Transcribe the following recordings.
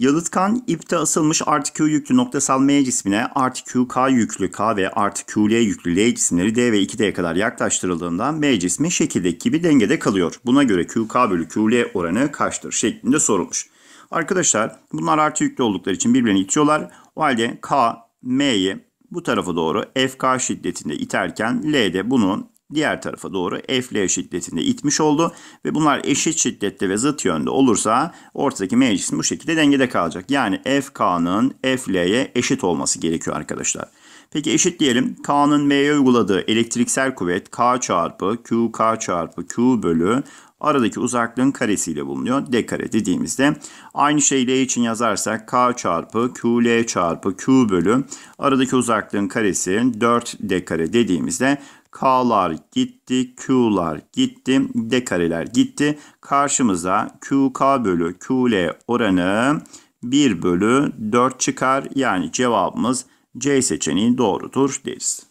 Yalıtkan ipte asılmış artı Q yüklü noktasal M cismine artı QK yüklü K ve artı QL yüklü L cisimleri D ve 2D'ye kadar yaklaştırıldığında M cismi şekildeki gibi dengede kalıyor. Buna göre QK bölü QL oranı kaçtır şeklinde sorulmuş. Arkadaşlar bunlar artı yüklü oldukları için birbirini itiyorlar. O halde K, M'yi bu tarafa doğru FK şiddetinde iterken L de bunun diğer tarafa doğru F-L şiddetinde itmiş oldu. Ve bunlar eşit şiddette ve zıt yönde olursa ortadaki M cisim bu şekilde dengede kalacak. Yani F-K'nın F-L'ye eşit olması gerekiyor arkadaşlar. Peki eşit diyelim. K'nın M'ye uyguladığı elektriksel kuvvet K çarpı QK çarpı Q bölü aradaki uzaklığın karesiyle bulunuyor. D kare dediğimizde aynı şeyi L için yazarsak K çarpı QL çarpı Q bölü aradaki uzaklığın karesi 4 D kare dediğimizde K'lar gitti, Q'lar gitti, D kareler gitti. Karşımıza QK bölü QL oranı 1 bölü 4 çıkar. Yani cevabımız C seçeneği doğrudur deriz.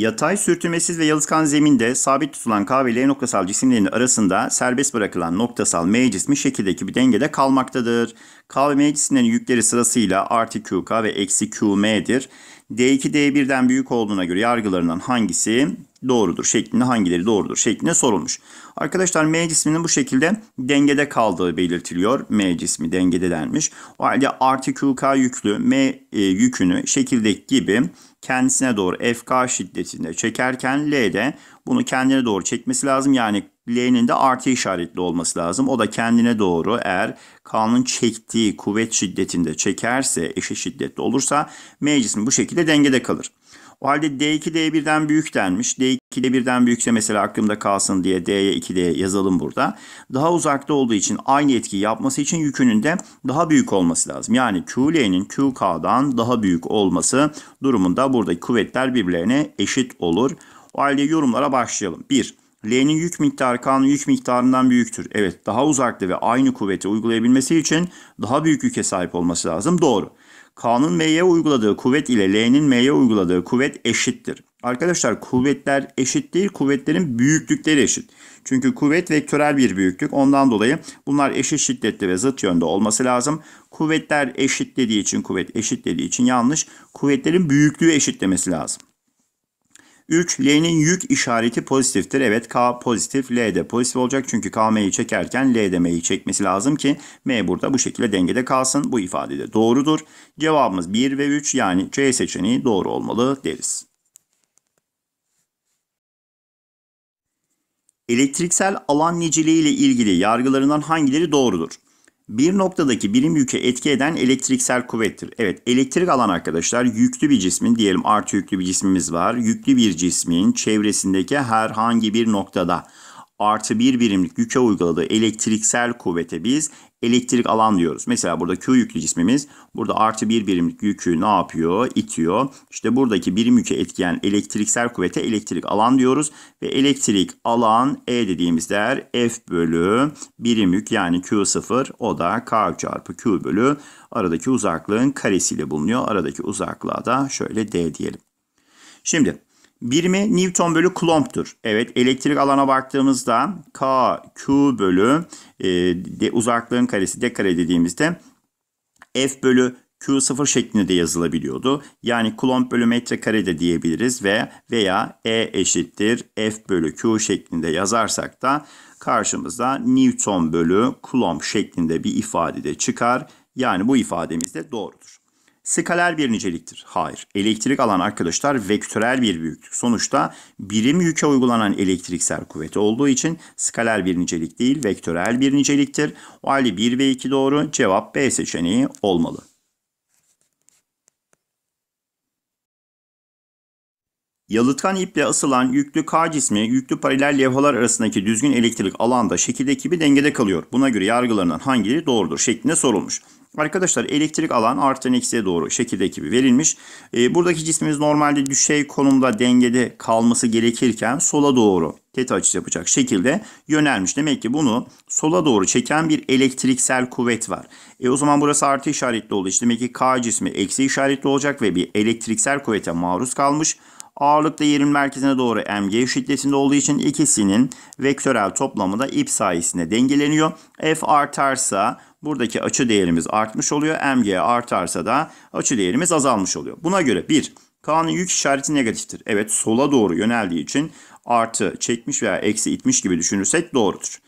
Yatay sürtünmesiz ve yalıtkan zeminde sabit tutulan K ve L noktasal cisimlerin arasında serbest bırakılan noktasal M cismi şekildeki bir dengede kalmaktadır. K ve M cisimlerin yükleri sırasıyla artı QK ve eksi QM'dir. D2 D1'den büyük olduğuna göre yargılarından hangisi doğrudur şeklinde hangileri doğrudur şeklinde sorulmuş. Arkadaşlar M cisminin bu şekilde dengede kaldığı belirtiliyor. M cismi dengede denmiş. O halde artı QK yüklü M e, yükünü şekildeki gibi kendisine doğru FK şiddetinde çekerken L de bunu kendine doğru çekmesi lazım. Yani L'nin de artı işaretli olması lazım. O da kendine doğru eğer K'nın çektiği kuvvet şiddetinde çekerse eşit şiddetli olursa M cismi bu şekilde dengede kalır. O halde D2 D1'den büyük denmiş. D2 D1'den büyükse mesela aklımda kalsın diye D'ye 2D yazalım burada. Daha uzakta olduğu için aynı etki yapması için yükünün de daha büyük olması lazım. Yani QL'nin QK'dan daha büyük olması durumunda buradaki kuvvetler birbirlerine eşit olur. O halde yorumlara başlayalım. 1. L'nin yük miktarı K'nın yük miktarından büyüktür. Evet daha uzakta ve aynı kuvveti uygulayabilmesi için daha büyük yüke sahip olması lazım. Doğru. K'nın M'ye uyguladığı kuvvet ile L'nin M'ye uyguladığı kuvvet eşittir. Arkadaşlar kuvvetler eşit değil, kuvvetlerin büyüklükleri eşit. Çünkü kuvvet vektörel bir büyüklük. Ondan dolayı bunlar eşit şiddetli ve zıt yönde olması lazım. Kuvvetler eşit dediği için kuvvet eşit dediği için yanlış. Kuvvetlerin büyüklüğü eşitlemesi lazım. 3. L'nin yük işareti pozitiftir. Evet K pozitif, L de pozitif olacak. Çünkü K M'yi çekerken L de M'yi çekmesi lazım ki M burada bu şekilde dengede kalsın. Bu ifade de doğrudur. Cevabımız 1 ve 3 yani C seçeneği doğru olmalı deriz. Elektriksel alan niceliği ile ilgili yargılarından hangileri doğrudur? Bir noktadaki birim yükü etki eden elektriksel kuvvettir. Evet elektrik alan arkadaşlar yüklü bir cismin diyelim artı yüklü bir cismimiz var. Yüklü bir cismin çevresindeki herhangi bir noktada artı bir birimlik yüke uyguladığı elektriksel kuvvete biz elektrik alan diyoruz. Mesela burada Q yüklü cismimiz burada artı bir birimlik yükü ne yapıyor? İtiyor. İşte buradaki birim yükü etkileyen elektriksel kuvvete elektrik alan diyoruz. Ve elektrik alan E dediğimiz değer F bölü birim yük yani q sıfır o da K çarpı Q bölü aradaki uzaklığın karesiyle bulunuyor. Aradaki uzaklığa da şöyle D diyelim. Şimdi bir mi Newton bölü Coulomb'tur. Evet elektrik alana baktığımızda K, Q bölü e, de, uzaklığın karesi de kare dediğimizde F bölü q sıfır şeklinde de yazılabiliyordu. Yani Coulomb bölü metre kare de diyebiliriz ve veya E eşittir F bölü Q şeklinde yazarsak da karşımıza Newton bölü Coulomb şeklinde bir ifade de çıkar. Yani bu ifademiz de doğrudur skaler bir niceliktir. Hayır. Elektrik alan arkadaşlar vektörel bir büyüklük. Sonuçta birim yüke uygulanan elektriksel kuvveti olduğu için skaler bir nicelik değil vektörel bir niceliktir. O halde 1 ve 2 doğru cevap B seçeneği olmalı. Yalıtkan iple asılan yüklü K cismi yüklü paralel levhalar arasındaki düzgün elektrik alanda şekildeki gibi dengede kalıyor. Buna göre yargılarından hangileri doğrudur şeklinde sorulmuş. Arkadaşlar elektrik alan artı eksiye doğru şekilde gibi verilmiş. E, buradaki cismimiz normalde düşey konumda dengede kalması gerekirken sola doğru teta açısı yapacak şekilde yönelmiş. Demek ki bunu sola doğru çeken bir elektriksel kuvvet var. E o zaman burası artı işaretli olduğu için demek ki K cismi eksi işaretli olacak ve bir elektriksel kuvvete maruz kalmış. Ağırlık da yerin merkezine doğru mg şiddetinde olduğu için ikisinin vektörel toplamı da ip sayesinde dengeleniyor. F artarsa buradaki açı değerimiz artmış oluyor. mg artarsa da açı değerimiz azalmış oluyor. Buna göre 1. Kaan'ın yük işareti negatiftir. Evet sola doğru yöneldiği için artı çekmiş veya eksi itmiş gibi düşünürsek doğrudur.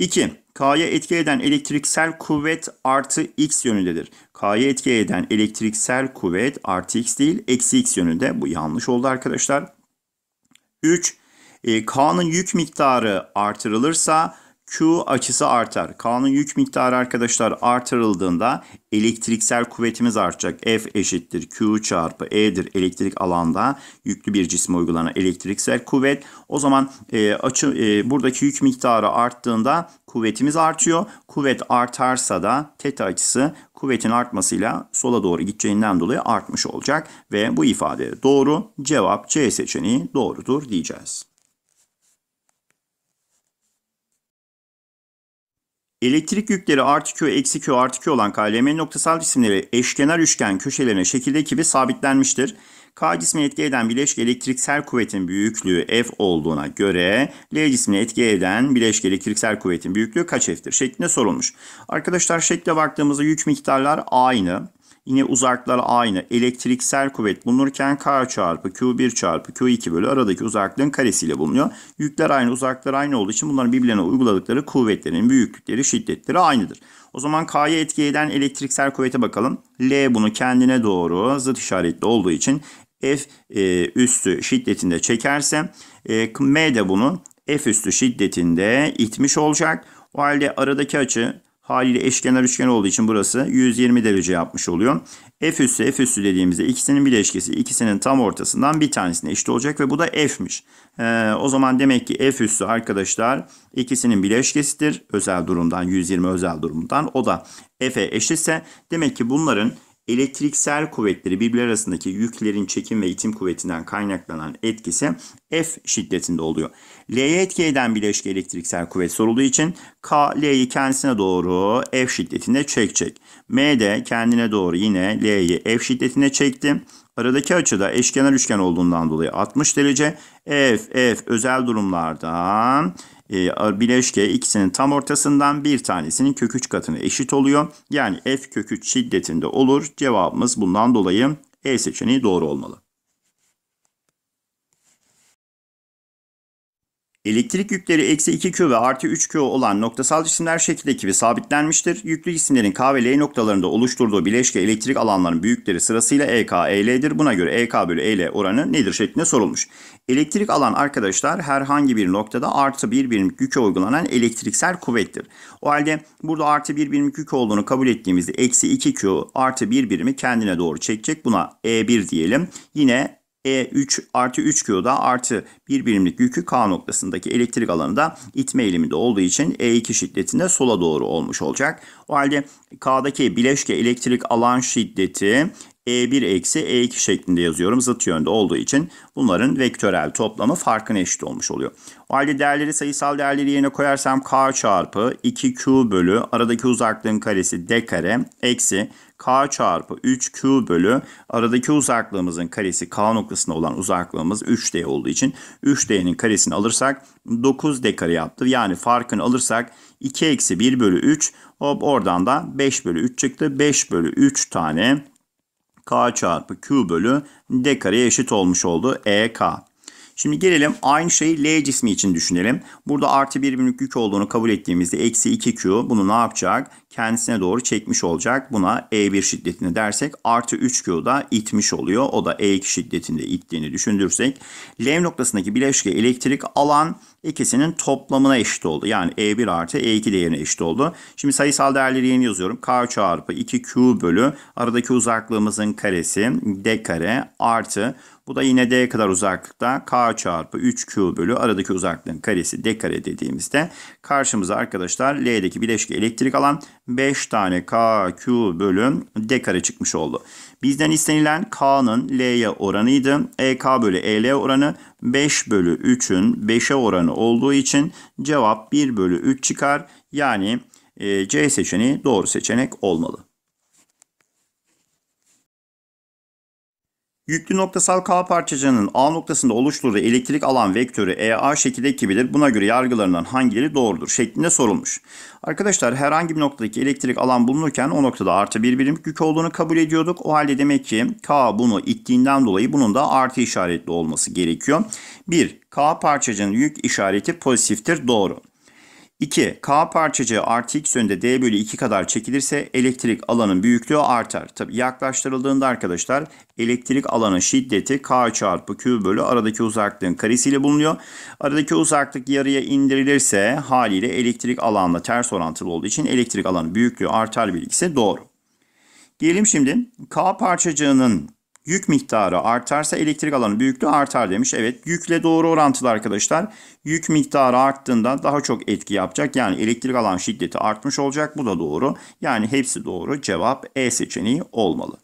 2. K'ya etki eden elektriksel kuvvet artı x yönündedir. K'ya etki eden elektriksel kuvvet artı x değil eksi x yönünde. Bu yanlış oldu arkadaşlar. 3. E, K'nın yük miktarı artırılırsa Q açısı artar. K'nın yük miktarı arkadaşlar artırıldığında elektriksel kuvvetimiz artacak. F eşittir Q çarpı E'dir elektrik alanda yüklü bir cisme uygulanan elektriksel kuvvet. O zaman e, açı e, buradaki yük miktarı arttığında kuvvetimiz artıyor. Kuvvet artarsa da teta açısı kuvvetin artmasıyla sola doğru gideceğinden dolayı artmış olacak ve bu ifade doğru. Cevap C seçeneği doğrudur diyeceğiz. Elektrik yükleri artı Q eksi Q artı Q olan KLM noktasal cisimleri eşkenar üçgen köşelerine şekildeki gibi sabitlenmiştir. K cismini etki eden bileşke elektriksel kuvvetin büyüklüğü F olduğuna göre L cismini etki eden bileşke elektriksel kuvvetin büyüklüğü kaç F'tir şeklinde sorulmuş. Arkadaşlar şekle baktığımızda yük miktarlar aynı. Yine uzaklar aynı. Elektriksel kuvvet bulunurken K çarpı Q1 çarpı Q2 bölü aradaki uzaklığın karesiyle bulunuyor. Yükler aynı, uzaklar aynı olduğu için bunların birbirlerine uyguladıkları kuvvetlerin büyüklükleri, şiddetleri aynıdır. O zaman K'ya etki eden elektriksel kuvvete bakalım. L bunu kendine doğru zıt işaretli olduğu için F e, üstü şiddetinde çekerse e, M de bunu F üstü şiddetinde itmiş olacak. O halde aradaki açı haliyle eşkenar üçgen olduğu için burası 120 derece yapmış oluyor. F üssü F üssü dediğimizde ikisinin bileşkesi ikisinin tam ortasından bir tanesine eşit olacak ve bu da F'miş. Ee, o zaman demek ki F üssü arkadaşlar ikisinin bileşkesidir. Özel durumdan 120 özel durumdan o da F'e eşitse demek ki bunların elektriksel kuvvetleri birbirler arasındaki yüklerin çekim ve itim kuvvetinden kaynaklanan etkisi F şiddetinde oluyor. L'ye etki eden bileşik elektriksel kuvvet sorulduğu için K L'yi kendisine doğru F şiddetinde çekecek. M de kendine doğru yine L'yi F şiddetine çekti. Aradaki açıda eşkenar üçgen olduğundan dolayı 60 derece. F F özel durumlardan. Ee, bileşke ikisinin tam ortasından bir tanesinin kök 3 katına eşit oluyor. Yani f kök 3 şiddetinde olur. Cevabımız bundan dolayı E seçeneği doğru olmalı. Elektrik yükleri eksi 2Q ve artı 3Q olan noktasal cisimler şekildeki gibi sabitlenmiştir. Yüklü cisimlerin K ve L noktalarında oluşturduğu bileşke elektrik alanların büyükleri sırasıyla EK, EL'dir. Buna göre EK bölü EL oranı nedir şeklinde sorulmuş. Elektrik alan arkadaşlar herhangi bir noktada artı 1 birim yüke uygulanan elektriksel kuvvettir. O halde burada artı 1 birim yük olduğunu kabul ettiğimizde eksi 2Q artı 1 birimi kendine doğru çekecek. Buna E1 diyelim. Yine e3 artı 3Q'da artı 1 birimlik yükü K noktasındaki elektrik alanı da itme eğiliminde olduğu için E2 şiddetinde sola doğru olmuş olacak. O halde K'daki bileşke elektrik alan şiddeti E1 eksi E2 şeklinde yazıyorum. Zıt yönde olduğu için bunların vektörel toplamı farkın eşit olmuş oluyor. O halde değerleri sayısal değerleri yerine koyarsam K çarpı 2Q bölü aradaki uzaklığın karesi D kare eksi k çarpı 3q bölü aradaki uzaklığımızın karesi k noktasında olan uzaklığımız 3d olduğu için 3d'nin karesini alırsak 9d kare yaptı. Yani farkını alırsak 2 eksi 1 bölü 3 hop oradan da 5 bölü 3 çıktı. 5 bölü 3 tane k çarpı q bölü d kareye eşit olmuş oldu. ek. Şimdi gelelim aynı şeyi L cismi için düşünelim. Burada artı bir birimlik yük olduğunu kabul ettiğimizde eksi 2Q bunu ne yapacak? Kendisine doğru çekmiş olacak. Buna E1 şiddetini dersek artı 3Q da itmiş oluyor. O da E2 şiddetinde ittiğini düşündürsek. L noktasındaki bileşke elektrik alan ikisinin toplamına eşit oldu. Yani E1 artı E2 değerine eşit oldu. Şimdi sayısal değerleri yeni yazıyorum. k çarpı 2Q bölü aradaki uzaklığımızın karesi D kare artı bu da yine d kadar uzaklıkta k çarpı 3q bölü aradaki uzaklığın karesi d kare dediğimizde karşımıza arkadaşlar L'deki bileşke elektrik alan 5 tane kq bölü d kare çıkmış oldu. Bizden istenilen k'nın L'ye oranıydı. ek bölü el oranı 5 bölü 3'ün 5'e oranı olduğu için cevap 1 bölü 3 çıkar. Yani e, C seçeneği doğru seçenek olmalı. Yüklü noktasal K parçacığının A noktasında oluşturduğu elektrik alan vektörü EA şekildeki bilir. Buna göre yargılarından hangileri doğrudur şeklinde sorulmuş. Arkadaşlar herhangi bir noktadaki elektrik alan bulunurken o noktada artı bir birim yük olduğunu kabul ediyorduk. O halde demek ki K bunu ittiğinden dolayı bunun da artı işaretli olması gerekiyor. 1. K parçacığının yük işareti pozitiftir. Doğru. 2. K parçacığı artı x yönde d bölü 2 kadar çekilirse elektrik alanın büyüklüğü artar. Tabi yaklaştırıldığında arkadaşlar elektrik alanın şiddeti K çarpı Q bölü aradaki uzaklığın karesiyle bulunuyor. Aradaki uzaklık yarıya indirilirse haliyle elektrik alanla ters orantılı olduğu için elektrik alanın büyüklüğü artar bilgisi doğru. Diyelim şimdi K parçacığının Yük miktarı artarsa elektrik alanı büyüklüğü artar demiş. Evet yükle doğru orantılı arkadaşlar. Yük miktarı arttığında daha çok etki yapacak. Yani elektrik alan şiddeti artmış olacak. Bu da doğru. Yani hepsi doğru. Cevap E seçeneği olmalı.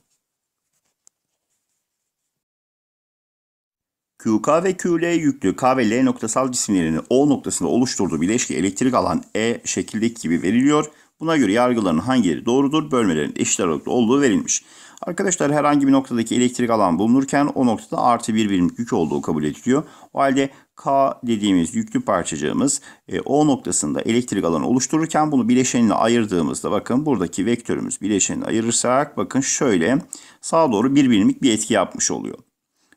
QK ve QL yüklü K ve L noktasal cisimlerinin O noktasında oluşturduğu bileşki elektrik alan E şekildeki gibi veriliyor. Buna göre yargıların hangileri doğrudur, bölmelerin eşit aralıklı olduğu verilmiş. Arkadaşlar herhangi bir noktadaki elektrik alan bulunurken o noktada artı bir birim yük olduğu kabul ediliyor. O halde K dediğimiz yüklü parçacığımız e, O noktasında elektrik alanı oluştururken bunu bileşenine ayırdığımızda bakın buradaki vektörümüz bileşenine ayırırsak bakın şöyle sağa doğru bir birimlik bir etki yapmış oluyor.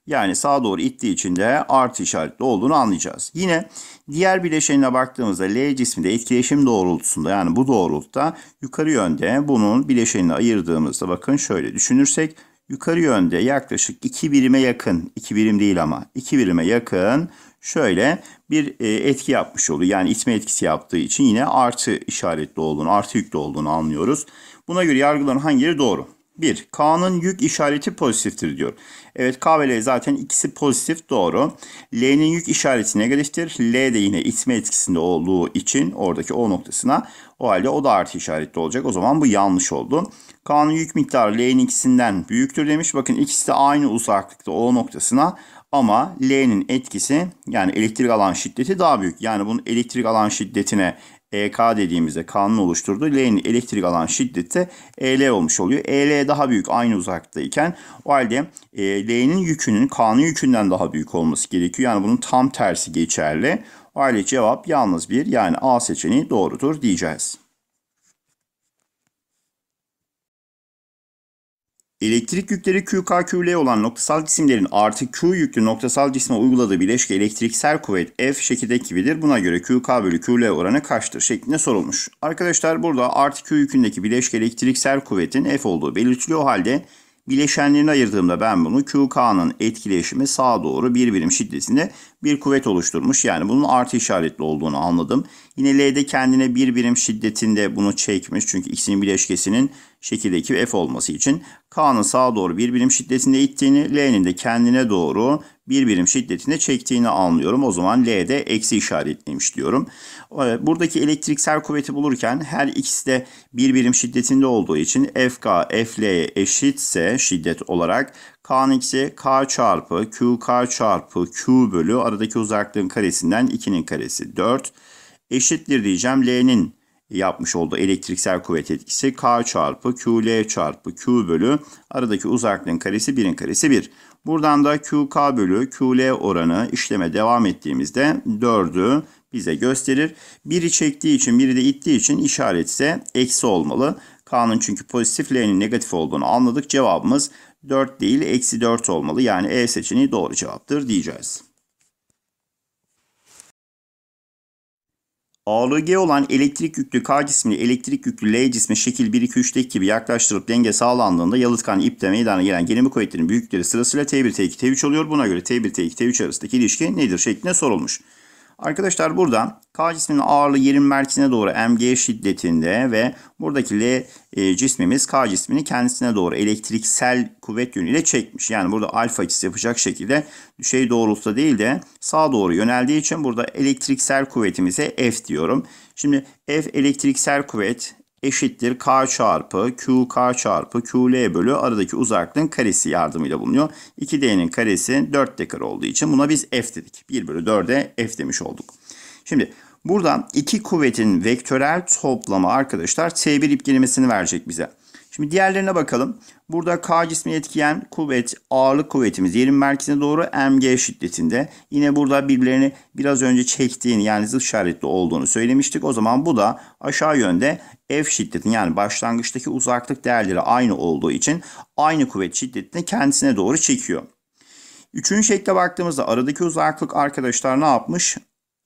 Yani sağa doğru ittiği için de artı işaretli olduğunu anlayacağız. Yine diğer bileşenine baktığımızda L cismi de etkileşim doğrultusunda yani bu doğrultuda yukarı yönde bunun bileşenini ayırdığımızda bakın şöyle düşünürsek yukarı yönde yaklaşık 2 birime yakın 2 birim değil ama 2 birime yakın şöyle bir e, etki yapmış oluyor. Yani itme etkisi yaptığı için yine artı işaretli olduğunu artı yüklü olduğunu anlıyoruz. Buna göre yargıların hangileri doğru? 1. K'nın yük işareti pozitiftir diyor. Evet K ve L zaten ikisi pozitif doğru. L'nin yük işareti negatiftir. L de yine itme etkisinde olduğu için oradaki O noktasına o halde o da artı işaretli olacak. O zaman bu yanlış oldu. K'nın yük miktarı L'nin ikisinden büyüktür demiş. Bakın ikisi de aynı uzaklıkta O noktasına ama L'nin etkisi yani elektrik alan şiddeti daha büyük. Yani bunun elektrik alan şiddetine EK dediğimizde kanun oluşturdu. L'nin elektrik alan şiddeti EL olmuş oluyor. EL daha büyük aynı uzaklıktayken o halde e, L'nin yükünün kanun yükünden daha büyük olması gerekiyor. Yani bunun tam tersi geçerli. O halde cevap yalnız bir yani A seçeneği doğrudur diyeceğiz. Elektrik yükleri QKQL olan noktasal cisimlerin artı Q yüklü noktasal cisme uyguladığı bileşke elektriksel kuvvet F şekildeki gibidir. Buna göre QK bölü QL oranı kaçtır şeklinde sorulmuş. Arkadaşlar burada artı Q yükündeki bileşke elektriksel kuvvetin F olduğu belirtiliyor halde Bileşenlerini ayırdığımda ben bunu QK'nın etkileşimi sağa doğru bir birim şiddetinde bir kuvvet oluşturmuş. Yani bunun artı işaretli olduğunu anladım. Yine L'de kendine bir birim şiddetinde bunu çekmiş. Çünkü ikisinin bileşkesinin şekildeki F olması için K'nın sağa doğru bir birim şiddetinde ittiğini, L'nin de kendine doğru bir birim şiddetinde çektiğini anlıyorum. O zaman L'de eksi işaretlemiş diyorum. Ee, buradaki elektriksel kuvveti bulurken her ikisi de bir birim şiddetinde olduğu için FK FL'ye eşitse şiddet olarak K'nın ikisi K çarpı QK çarpı Q bölü aradaki uzaklığın karesinden 2'nin karesi 4 eşittir diyeceğim. L'nin yapmış olduğu elektriksel kuvvet etkisi K çarpı QL çarpı Q bölü aradaki uzaklığın karesi 1'in karesi 1. Buradan da QK bölü QL oranı işleme devam ettiğimizde 4'ü bize gösterir. Biri çektiği için biri de ittiği için işaret ise eksi olmalı. K'nın çünkü pozitif L'nin negatif olduğunu anladık. Cevabımız 4 değil eksi 4 olmalı. Yani E seçeneği doğru cevaptır diyeceğiz. ALG olan elektrik yüklü K cismini elektrik yüklü L cismi şekil 1 2 3'teki gibi yaklaştırıp denge sağlandığında yalıtkan ipte meydana gelen gerilme kuvvetlerinin büyüklükleri sırasıyla T1 T2 T3 oluyor. Buna göre T1 T2 T3 arasındaki ilişki nedir şeklinde sorulmuş. Arkadaşlar buradan K cisminin ağırlığı yerin merkezine doğru mg şiddetinde ve buradaki L e, cismimiz K cismini kendisine doğru elektriksel kuvvet yönüyle çekmiş. Yani burada alfa açısı yapacak şekilde şey doğrultuda değil de sağa doğru yöneldiği için burada elektriksel kuvvetimize F diyorum. Şimdi F elektriksel kuvvet eşittir k çarpı q k çarpı q l bölü aradaki uzaklığın karesi yardımıyla bulunuyor. 2d'nin karesi 4 de kare olduğu için buna biz f dedik. 1 bölü 4'e f demiş olduk. Şimdi buradan iki kuvvetin vektörel toplamı arkadaşlar t1 ip verecek bize. Şimdi diğerlerine bakalım. Burada K cismini etkileyen kuvvet, ağırlık kuvvetimiz yerin merkezine doğru mg şiddetinde. Yine burada birbirlerini biraz önce çektiğin yani zıt işaretli olduğunu söylemiştik. O zaman bu da aşağı yönde F şiddetin yani başlangıçtaki uzaklık değerleri aynı olduğu için aynı kuvvet şiddetini kendisine doğru çekiyor. Üçüncü şekle baktığımızda aradaki uzaklık arkadaşlar ne yapmış?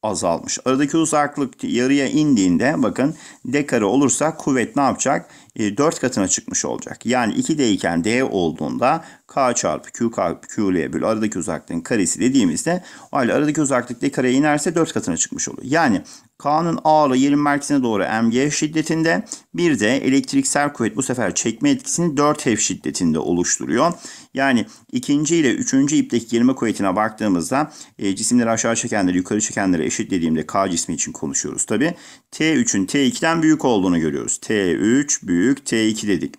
azalmış. Aradaki uzaklık yarıya indiğinde bakın d olursa kuvvet ne yapacak? 4 e, katına çıkmış olacak. Yani 2D iken D olduğunda K çarpı Q çarpı Q'ye bölü aradaki uzaklığın karesi dediğimizde o halde aradaki uzaklıkta kareye inerse 4 katına çıkmış olur. Yani K'nın ağırlığı yerin merkezine doğru mg şiddetinde bir de elektriksel kuvvet bu sefer çekme etkisini 4F şiddetinde oluşturuyor. Yani ikinci ile üçüncü ipteki girme kuvvetine baktığımızda e, cisimleri aşağı çekenleri yukarı çekenleri dediğimde K cismi için konuşuyoruz tabi. T3'ün T2'den büyük olduğunu görüyoruz. T3 büyük büyük T2 dedik.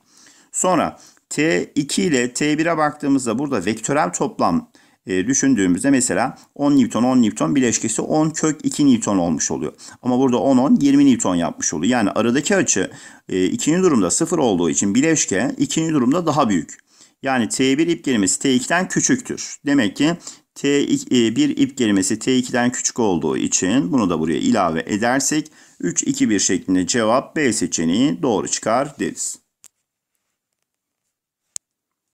Sonra T2 ile T1'e baktığımızda burada vektörel toplam e, düşündüğümüzde mesela 10 Newton 10 Newton bileşkesi 10 kök 2 Newton olmuş oluyor. Ama burada 10 10 20 Newton yapmış oluyor. Yani aradaki açı e, ikinci durumda 0 olduğu için bileşke ikinci durumda daha büyük. Yani T1 ip gerilmesi T2'den küçüktür. Demek ki T2, e, bir ip kelimesi T2'den küçük olduğu için bunu da buraya ilave edersek 3, 2, 1 şeklinde cevap B seçeneği doğru çıkar deriz.